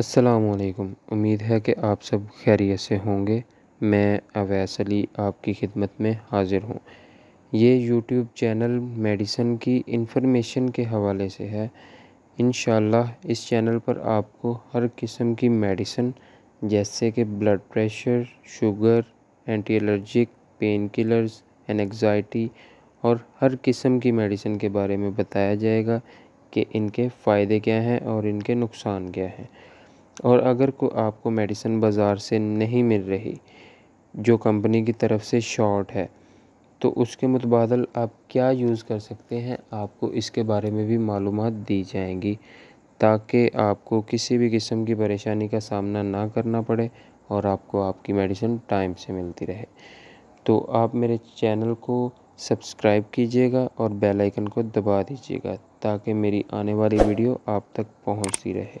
असलकुम उम्मीद है कि आप सब खैरियत से होंगे मैं अवैस अली आपकी खिदमत में हाज़िर हूँ ये यूट्यूब चैनल मेडिसन की इन्फॉर्मेशन के हवाले से है इन इस चैनल पर आपको हर किस्म की मेडिसन जैसे कि blood pressure sugar anti allergic pain killers anxiety और हर किस्म की मेडिसिन के बारे में बताया जाएगा कि इनके फ़ायदे क्या हैं और इनके नुकसान क्या हैं और अगर को आपको मेडिसिन बाज़ार से नहीं मिल रही जो कंपनी की तरफ से शॉर्ट है तो उसके मुतबादल आप क्या यूज़ कर सकते हैं आपको इसके बारे में भी मालूम दी जाएंगी ताकि आपको किसी भी किस्म की परेशानी का सामना ना करना पड़े और आपको आपकी मेडिसिन टाइम से मिलती रहे तो आप मेरे चैनल को सब्सक्राइब कीजिएगा और बेल आइकन को दबा दीजिएगा ताकि मेरी आने वाली वीडियो आप तक पहुंचती रहे